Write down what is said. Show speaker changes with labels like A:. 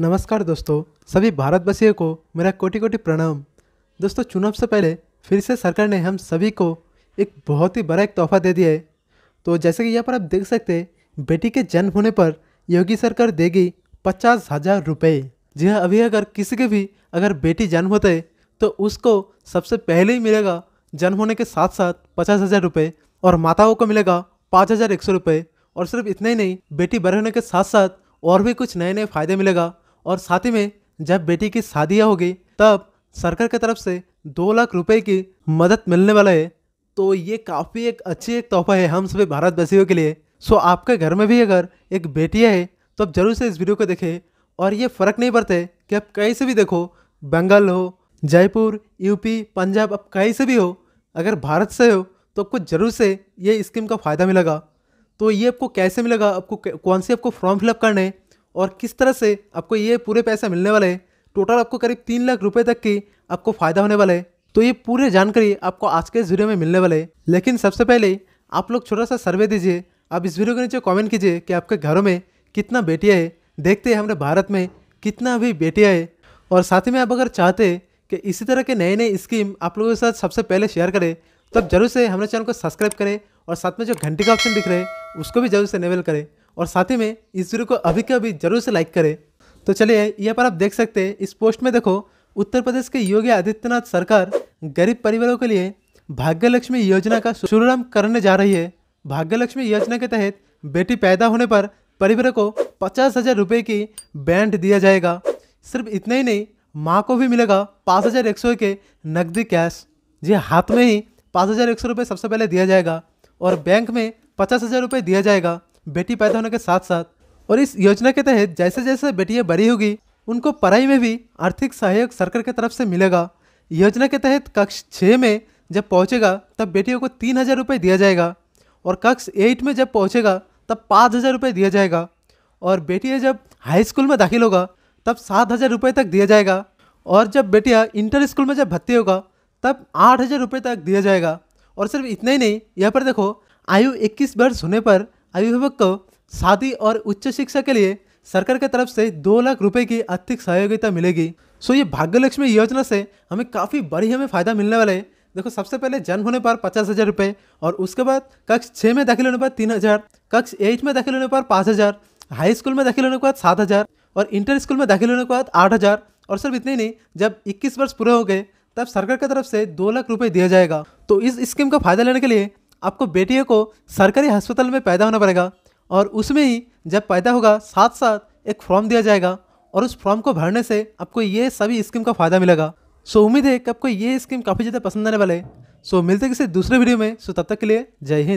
A: नमस्कार दोस्तों सभी भारतवासियों को मेरा कोटि कोटि प्रणाम दोस्तों चुनाव से पहले फिर से सरकार ने हम सभी को एक बहुत ही बड़ा एक तोहफा दे दिया है तो जैसे कि यहाँ पर आप देख सकते हैं बेटी के जन्म होने पर योगी सरकार देगी पचास हज़ार रुपये जी हाँ अभी अगर किसी के भी अगर बेटी जन्म होते है तो उसको सबसे पहले ही मिलेगा जन्म होने के साथ साथ पचास हज़ार रुपये और माताओं को मिलेगा पाँच हज़ार एक सौ रुपये और सिर्फ इतना ही नहीं बेटी बड़े होने के साथ साथ और भी कुछ नए नए फ़ायदे मिलेगा और साथ ही में जब बेटी की शादियाँ होगी तब सरकार की तरफ से दो लाख रुपए की मदद मिलने वाला है तो ये काफ़ी एक अच्छी एक तोहफा है हम सभी भारतवासियों के लिए सो आपके घर में भी अगर एक बेटियाँ है तो आप जरूर से इस वीडियो को देखें और ये फ़र्क नहीं पड़ता है कि आप कहीं से भी देखो बंगाल हो जयपुर यूपी पंजाब आप कहीं से भी हो अगर भारत से हो तो आपको ज़रूर से ये स्कीम का फ़ायदा मिलेगा तो ये आपको कैसे मिलेगा आपको कौन से आपको फॉर्म फिलअप करना है और किस तरह से आपको ये पूरे पैसे मिलने वाले हैं टोटल आपको करीब तीन लाख रुपए तक की आपको फ़ायदा होने वाला है तो ये पूरी जानकारी आपको आज के इस वीडियो में मिलने वाले है लेकिन सबसे पहले आप लोग छोटा सा सर्वे दीजिए आप इस वीडियो के नीचे कमेंट कीजिए कि आपके घरों में कितना बेटियाँ है देखते हैं हमारे भारत में कितना अभी बेटियाँ है और साथ ही में आप अगर चाहते कि इसी तरह के नए नए स्कीम आप लोगों के साथ सबसे पहले शेयर करें तो जरूर से हमारे चैनल को सब्सक्राइब करें और साथ में जो घंटी का ऑप्शन दिख रहे हैं उसको भी जरूर से इनेबल करें और साथ ही में इस वीडियो को अभी के अभी जरूर से लाइक करें तो चलिए यहाँ पर आप देख सकते हैं इस पोस्ट में देखो उत्तर प्रदेश के योगी आदित्यनाथ सरकार गरीब परिवारों के लिए भाग्यलक्ष्मी योजना का शुभारंभ करने जा रही है भाग्यलक्ष्मी योजना के तहत बेटी पैदा होने पर परिवार को पचास हजार रुपये की बैंड दिया जाएगा सिर्फ इतना ही नहीं माँ को भी मिलेगा पाँच हज़ार एक सौ के नकदी कैश ये हाँ, हाथ में ही पाँच हज़ार एक सौ रुपये सबसे पहले दिया जाएगा और बैंक में पचास हज़ार रुपये दिया जाएगा बेटी पैदा होने के साथ साथ और इस योजना के तहत जैसे जैसे बेटियाँ बड़ी होगी उनको पढ़ाई में भी आर्थिक सहयोग सरकार की तरफ से मिलेगा योजना के तहत कक्ष छः में जब पहुँचेगा तब बेटियों को तीन हज़ार रुपये दिया जाएगा और कक्ष एट में जब पहुँचेगा तब पाँच हज़ार रुपये दिया जाएगा और बेटियाँ जब हाई स्कूल में दाखिल होगा तब सात हज़ार रुपये तक दिया जाएगा और जब बेटिया इंटर स्कूल में जब भर्ती होगा तब आठ हज़ार रुपये तक दिया जाएगा और सिर्फ इतना ही नहीं यहाँ पर देखो आयु इक्कीस वर्ष होने पर अभिभावक को शादी और उच्च शिक्षा के लिए सरकार की तरफ से दो लाख रुपए की आर्थिक सहयोगिता मिलेगी सो ये भाग्यलक्ष्मी योजना से हमें काफ़ी बड़ी हमें फ़ायदा मिलने वाला है देखो सबसे पहले जन्म होने पर पचास हज़ार रुपये और उसके बाद कक्ष छः में दाखिल होने पर तीन हज़ार कक्ष एट में दाखिल होने पर पाँच हज़ार हाई स्कूल में दाखिल होने के बाद सात हज़ार और इंटर स्कूल में दाखिल होने के बाद आठ हज़ार और सिर्फ इतने ही नहीं जब इक्कीस वर्ष पूरे हो गए तब सरकार की तरफ से दो लाख रुपये दिया जाएगा तो इस स्कीम का फायदा लेने के लिए आपको बेटियों को सरकारी अस्पताल में पैदा होना पड़ेगा और उसमें ही जब पैदा होगा साथ साथ एक फॉर्म दिया जाएगा और उस फॉर्म को भरने से आपको ये सभी स्कीम का फ़ायदा मिलेगा सो उम्मीद है कि आपको ये स्कीम काफ़ी ज़्यादा पसंद आने वाले सो मिलते किसी दूसरे वीडियो में सो तब तक के लिए जय हिंद